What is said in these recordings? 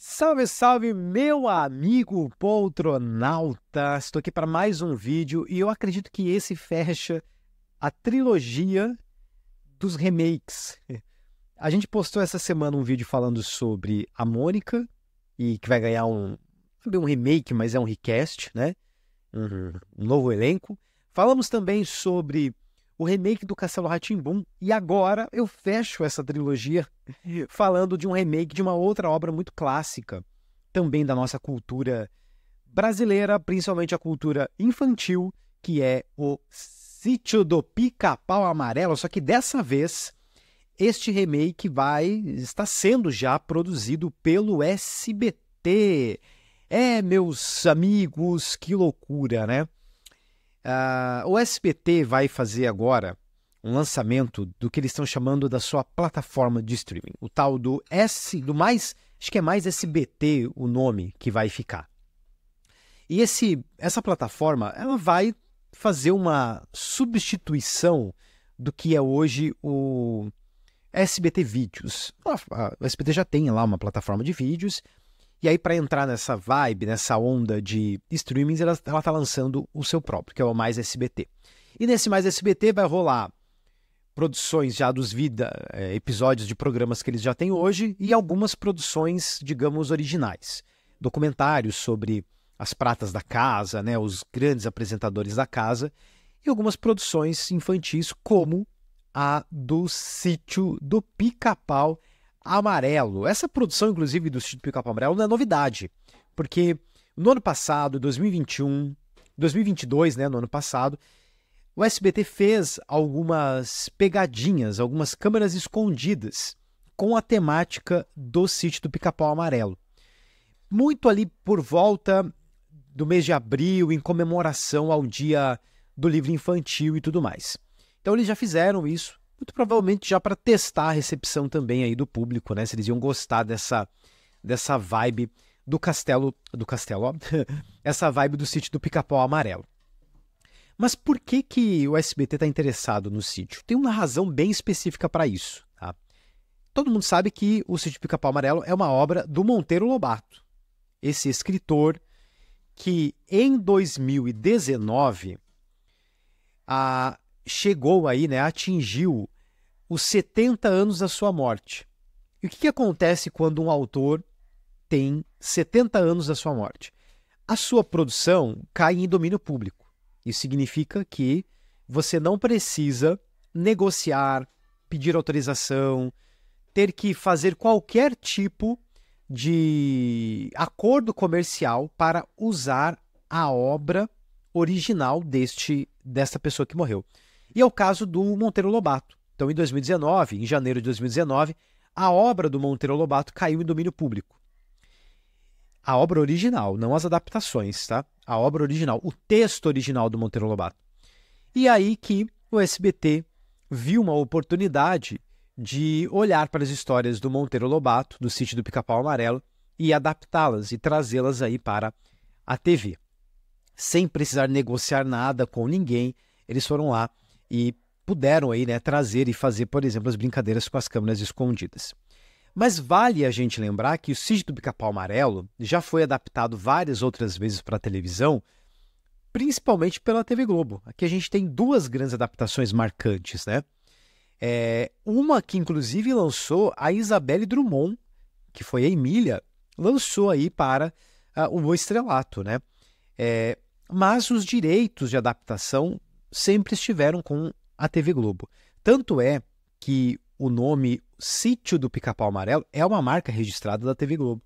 Salve, salve, meu amigo poltronauta! Estou aqui para mais um vídeo e eu acredito que esse fecha a trilogia dos remakes. A gente postou essa semana um vídeo falando sobre a Mônica e que vai ganhar um, é um remake, mas é um request, né? um novo elenco. Falamos também sobre o remake do Castelo Ratimbum. E agora eu fecho essa trilogia falando de um remake de uma outra obra muito clássica, também da nossa cultura brasileira, principalmente a cultura infantil, que é o Sítio do Pica-Pau Amarelo. Só que dessa vez, este remake vai está sendo já produzido pelo SBT. É, meus amigos, que loucura, né? Uh, o SBT vai fazer agora um lançamento do que eles estão chamando da sua plataforma de streaming, o tal do S, do mais, acho que é mais SBT o nome que vai ficar. E esse, essa plataforma, ela vai fazer uma substituição do que é hoje o SBT Vídeos. O SBT já tem lá uma plataforma de vídeos, e aí, para entrar nessa vibe, nessa onda de streamings, ela está lançando o seu próprio, que é o Mais SBT. E nesse Mais SBT vai rolar produções já dos Vida, é, episódios de programas que eles já têm hoje, e algumas produções, digamos, originais. Documentários sobre as pratas da casa, né, os grandes apresentadores da casa, e algumas produções infantis, como a do Sítio do Pica-Pau, Amarelo. Essa produção, inclusive, do Sítio Pica-Pau Amarelo não é novidade, porque no ano passado, 2021, 2022, né, no ano passado, o SBT fez algumas pegadinhas, algumas câmeras escondidas com a temática do sítio do Pica-Pau Amarelo. Muito ali por volta do mês de abril, em comemoração ao dia do livro infantil e tudo mais. Então eles já fizeram isso muito provavelmente já para testar a recepção também aí do público, né? Se eles iam gostar dessa, dessa vibe do castelo, do castelo, ó, essa vibe do sítio do Pica-Pau Amarelo. Mas por que que o SBT está interessado no sítio? Tem uma razão bem específica para isso. Tá? Todo mundo sabe que o sítio Pica-Pau Amarelo é uma obra do Monteiro Lobato, esse escritor que em 2019 a chegou aí, né, atingiu os 70 anos da sua morte. E o que, que acontece quando um autor tem 70 anos da sua morte? A sua produção cai em domínio público. Isso significa que você não precisa negociar, pedir autorização, ter que fazer qualquer tipo de acordo comercial para usar a obra original deste desta pessoa que morreu. E é o caso do Monteiro Lobato. Então, em 2019, em janeiro de 2019, a obra do Monteiro Lobato caiu em domínio público. A obra original, não as adaptações, tá? A obra original, o texto original do Monteiro Lobato. E aí que o SBT viu uma oportunidade de olhar para as histórias do Monteiro Lobato, do sítio do Pica-Pau Amarelo, e adaptá-las e trazê-las aí para a TV. Sem precisar negociar nada com ninguém, eles foram lá e puderam aí, né, trazer e fazer, por exemplo, as brincadeiras com as câmeras escondidas. Mas vale a gente lembrar que o Sítio do Bica pau Amarelo já foi adaptado várias outras vezes para a televisão, principalmente pela TV Globo. Aqui a gente tem duas grandes adaptações marcantes, né? É, uma que inclusive lançou a Isabelle Drummond, que foi a Emília, lançou aí para uh, o Estrelato, né? É, mas os direitos de adaptação sempre estiveram com a TV Globo. Tanto é que o nome Sítio do Pica-Pau Amarelo é uma marca registrada da TV Globo.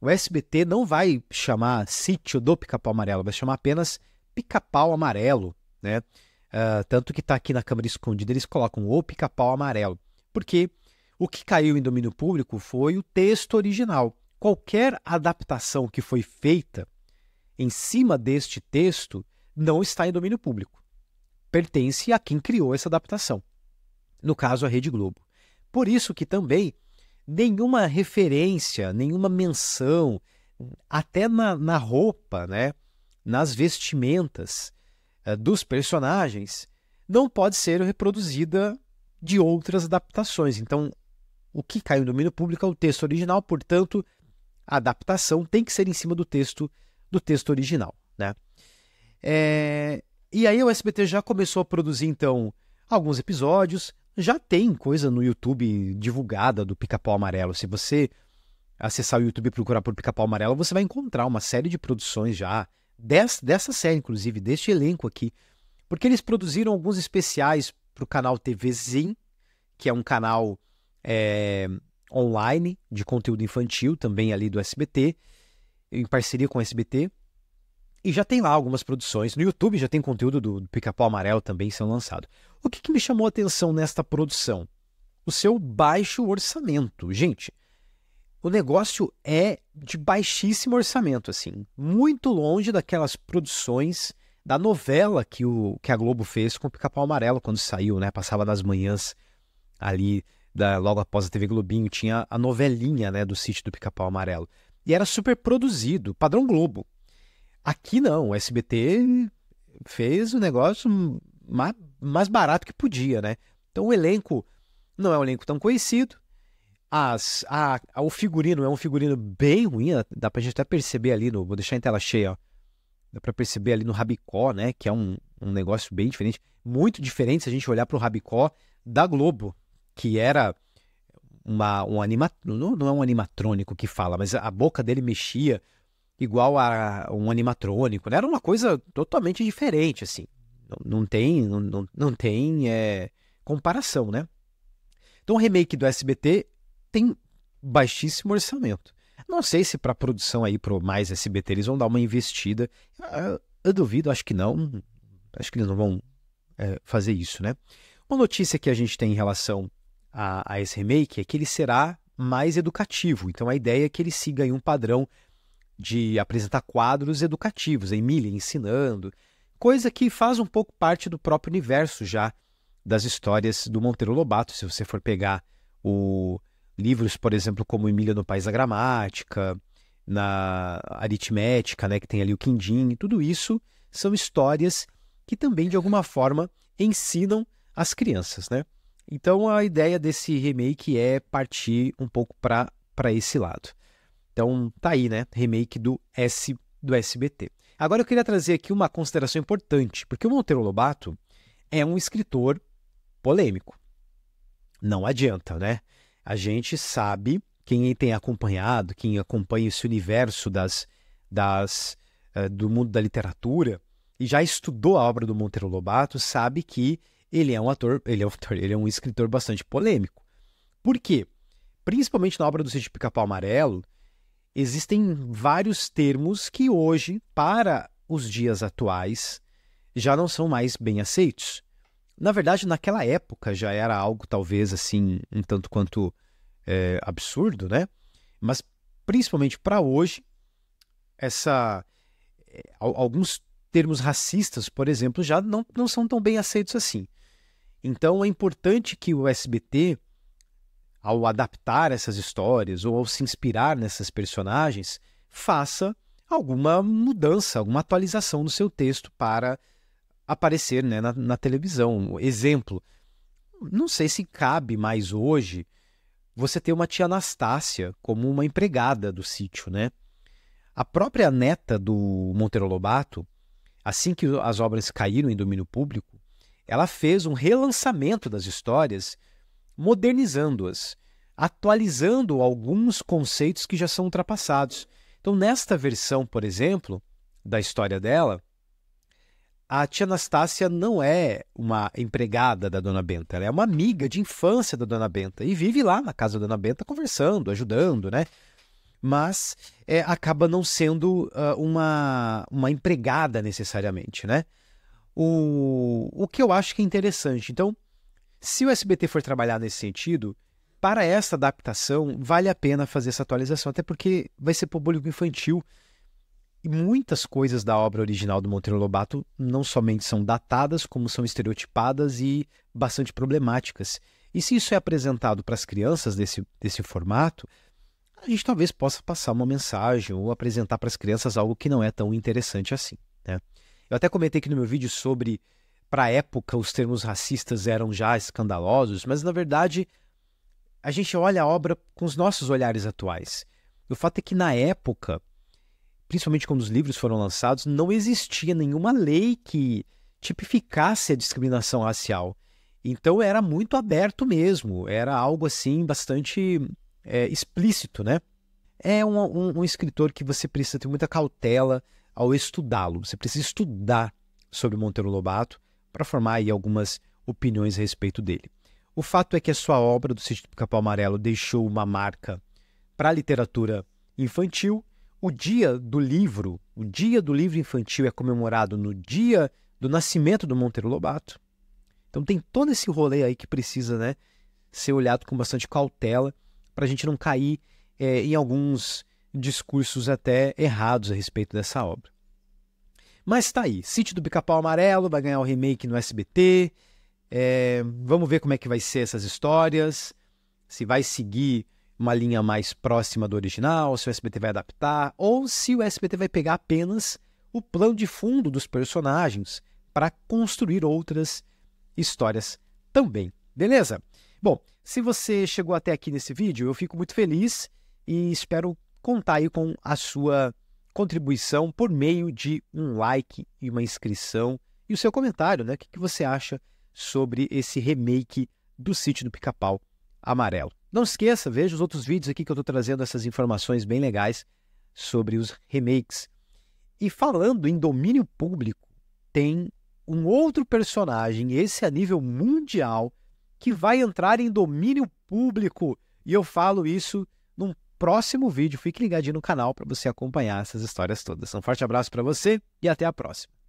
O SBT não vai chamar Sítio do Pica-Pau Amarelo, vai chamar apenas Pica-Pau Amarelo, né? Uh, tanto que está aqui na câmera escondida, eles colocam o Pica-Pau Amarelo, porque o que caiu em domínio público foi o texto original. Qualquer adaptação que foi feita em cima deste texto não está em domínio público pertence a quem criou essa adaptação, no caso a Rede Globo. Por isso que também nenhuma referência, nenhuma menção, até na, na roupa, né, nas vestimentas uh, dos personagens, não pode ser reproduzida de outras adaptações. Então, o que cai no domínio público é o texto original, portanto, a adaptação tem que ser em cima do texto do texto original. Né? É, e aí o SBT já começou a produzir, então, alguns episódios. Já tem coisa no YouTube divulgada do Pica-Pau Amarelo. Se você acessar o YouTube e procurar por Pica-Pau Amarelo, você vai encontrar uma série de produções já, des, dessa série, inclusive, deste elenco aqui. Porque eles produziram alguns especiais para o canal TVZIM, que é um canal é, online de conteúdo infantil, também ali do SBT, em parceria com o SBT. E já tem lá algumas produções. No YouTube já tem conteúdo do Pica-Pau Amarelo também sendo lançado. O que, que me chamou a atenção nesta produção? O seu baixo orçamento. Gente, o negócio é de baixíssimo orçamento, assim. Muito longe daquelas produções da novela que, o, que a Globo fez com o Pica-Pau Amarelo quando saiu, né? Passava nas manhãs ali, da, logo após a TV Globinho. Tinha a novelinha, né, do sítio do Pica-Pau Amarelo. E era super produzido, padrão Globo. Aqui não, o SBT fez o negócio mais, mais barato que podia, né? Então o elenco não é um elenco tão conhecido. As, a, a, o figurino é um figurino bem ruim, dá pra gente até perceber ali no. Vou deixar em tela cheia, ó. Dá pra perceber ali no Rabicó, né? Que é um, um negócio bem diferente. Muito diferente se a gente olhar pro Rabicó da Globo, que era uma, um anima, não, não é um animatrônico que fala, mas a boca dele mexia, igual a um animatrônico, né? Era uma coisa totalmente diferente, assim. Não, não tem, não, não tem é, comparação, né? Então o remake do SBT tem baixíssimo orçamento. Não sei se para produção aí para mais SBT eles vão dar uma investida. Eu, eu duvido, acho que não. Acho que eles não vão é, fazer isso, né? Uma notícia que a gente tem em relação a, a esse remake é que ele será mais educativo. Então a ideia é que ele siga um padrão de apresentar quadros educativos, a Emília ensinando, coisa que faz um pouco parte do próprio universo já das histórias do Monteiro Lobato, se você for pegar o livros, por exemplo, como Emília no País da Gramática, na Aritmética, né, que tem ali o Quindim, tudo isso são histórias que também de alguma forma ensinam as crianças, né? Então a ideia desse remake é partir um pouco para esse lado. Então, tá aí, né? Remake do S do SBT. Agora eu queria trazer aqui uma consideração importante, porque o Monteiro Lobato é um escritor polêmico. Não adianta, né? A gente sabe, quem tem acompanhado, quem acompanha esse universo das, das, uh, do mundo da literatura e já estudou a obra do Monteiro Lobato, sabe que ele é um ator, ele é um, ator, ele é um escritor bastante polêmico. Por quê? Principalmente na obra do Sítio Pica-Pau Amarelo, existem vários termos que hoje, para os dias atuais, já não são mais bem aceitos. Na verdade, naquela época já era algo talvez assim, um tanto quanto é, absurdo, né? Mas principalmente para hoje, essa é, alguns termos racistas, por exemplo, já não, não são tão bem aceitos assim. Então é importante que o SBT ao adaptar essas histórias ou ao se inspirar nessas personagens, faça alguma mudança, alguma atualização no seu texto para aparecer né, na, na televisão. Exemplo, não sei se cabe mais hoje você ter uma tia Anastácia como uma empregada do sítio, né? A própria neta do Monteiro Lobato, assim que as obras caíram em domínio público, ela fez um relançamento das histórias modernizando-as, atualizando alguns conceitos que já são ultrapassados. Então, nesta versão, por exemplo, da história dela, a tia Anastácia não é uma empregada da Dona Benta, ela é uma amiga de infância da Dona Benta e vive lá na casa da Dona Benta conversando, ajudando, né? Mas é, acaba não sendo uh, uma, uma empregada necessariamente, né? O, o que eu acho que é interessante. Então, se o SBT for trabalhar nesse sentido, para essa adaptação, vale a pena fazer essa atualização, até porque vai ser para o público infantil. E muitas coisas da obra original do Monteiro Lobato não somente são datadas, como são estereotipadas e bastante problemáticas. E se isso é apresentado para as crianças desse, desse formato, a gente talvez possa passar uma mensagem ou apresentar para as crianças algo que não é tão interessante assim. Né? Eu até comentei aqui no meu vídeo sobre para a época os termos racistas eram já escandalosos, mas na verdade a gente olha a obra com os nossos olhares atuais. O fato é que na época, principalmente quando os livros foram lançados, não existia nenhuma lei que tipificasse a discriminação racial. Então era muito aberto mesmo, era algo assim bastante é, explícito, né? É um, um, um escritor que você precisa ter muita cautela ao estudá-lo. Você precisa estudar sobre Monteiro Lobato para formar aí algumas opiniões a respeito dele. O fato é que a sua obra do Sítio do Capão Amarelo deixou uma marca para a literatura infantil. O dia do livro, o dia do livro infantil é comemorado no dia do nascimento do Monteiro Lobato. Então tem todo esse rolê aí que precisa né, ser olhado com bastante cautela para a gente não cair é, em alguns discursos até errados a respeito dessa obra. Mas tá aí. Sítio do Pica-Pau Amarelo vai ganhar o remake no SBT. É, vamos ver como é que vai ser essas histórias. Se vai seguir uma linha mais próxima do original, se o SBT vai adaptar, ou se o SBT vai pegar apenas o plano de fundo dos personagens para construir outras histórias também. Beleza? Bom, se você chegou até aqui nesse vídeo, eu fico muito feliz e espero contar aí com a sua contribuição por meio de um like e uma inscrição e o seu comentário, né? O que você acha sobre esse remake do sítio do Pica-Pau Amarelo. Não esqueça, veja os outros vídeos aqui que eu estou trazendo essas informações bem legais sobre os remakes. E falando em domínio público, tem um outro personagem, esse a nível mundial, que vai entrar em domínio público. E eu falo isso próximo vídeo. Fique ligadinho no canal para você acompanhar essas histórias todas. Um forte abraço para você e até a próxima.